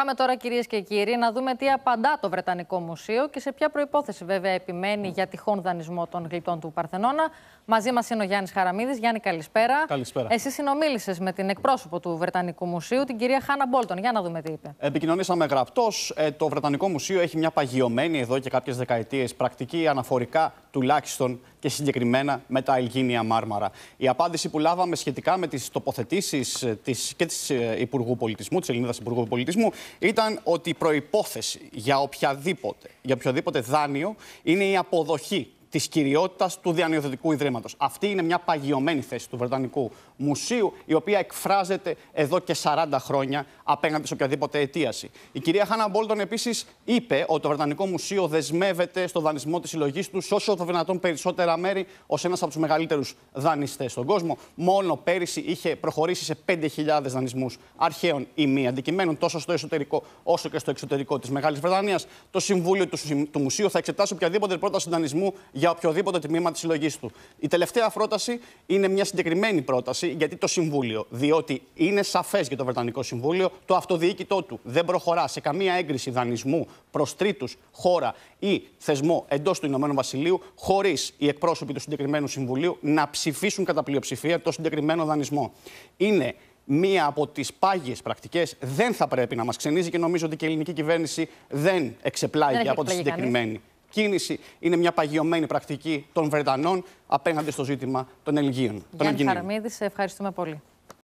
Πάμε τώρα κυρίες και κύριοι να δούμε τι απαντά το Βρετανικό Μουσείο και σε ποια προϋπόθεση βέβαια επιμένει για τυχόν δανεισμό των γλυπτών του Παρθενώνα. Μαζί μας είναι ο Γιάννης Χαραμίδης. Γιάννη καλησπέρα. Καλησπέρα. Εσύ συνομίλησες με την εκπρόσωπο του Βρετανικού Μουσείου, την κυρία Χάνα Μπόλτον. Για να δούμε τι είπε. Επικοινωνήσαμε γραπτός. Ε, το Βρετανικό Μουσείο έχει μια παγιωμένη εδώ και κάποιες δεκαετίες πρακτική αναφορικά τουλάχιστον και συγκεκριμένα με τα Αλγίνια Μάρμαρα. Η απάντηση που λάβαμε σχετικά με τις τοποθετήσεις ε, και της ε, Υπουργού Πολιτισμού, της Ελληνίδας Υπουργού Πολιτισμού, ήταν ότι η προπόθεση για, για οποιοδήποτε δάνειο είναι η αποδοχή της κυριότητας του Διανυοθετικού Ιδρύματος. Αυτή είναι μια παγιωμένη θέση του Βρετανικού Μουσείου, η οποία εκφράζεται εδώ και 40 χρόνια απέναντι σε οποιαδήποτε αιτίαση. Η κυρία Χάνα Μπόλτον επίσης είπε ότι το Βρετανικό Μουσείο δεσμεύεται στο δανεισμό της συλλογής τους σε όσο το δυνατόν περισσότερα μέρη ως ένας από τους μεγαλύτερους δανειστές στον κόσμο. Μόνο πέρυσι είχε προχωρήσει σε 5.000 δανεισμούς αρχαίων ή μη αντικειμένων, τόσο στο εσωτερικό όσο και στο εξωτερικό της Μεγάλης Βρετανίας. Το Συμβούλιο του, του Μουσείου θα εξετάσει οποιαδήποτε πρόταση δανεισμού για οποιοδήποτε τμήμα της συλλογής του. Η τελευταία πρόταση είναι μια συγκεκριμένη πρόταση γιατί το Συμβούλιο. Διότι είναι σαφές για το Βρετανικό Συμβούλιο το αυτοδιοίκητό του. Δεν προχωρά σε καμία έγκριση δανεισμού προς τρίτους χώρα ή θεσμό εντός του Ηνωμένου Βασιλείου χωρίς οι εκπρόσωποι του συγκεκριμένου Συμβουλίου να ψηφίσουν κατά πλειοψηφία το συγκεκριμένο δανεισμό. Είναι μία από τις πάγιες πρακτικές δεν θα πρέπει να μας ξενίζει και νομίζω ότι και η ελληνική κυβέρνηση δεν εξεπλάγει από τη συγκεκριμένη κίνηση είναι μια παγιωμένη πρακτική των Βρετανών απέναντι στο ζήτημα των Ελγίων. Γιάννη Χαραμίδη, σε ευχαριστούμε πολύ.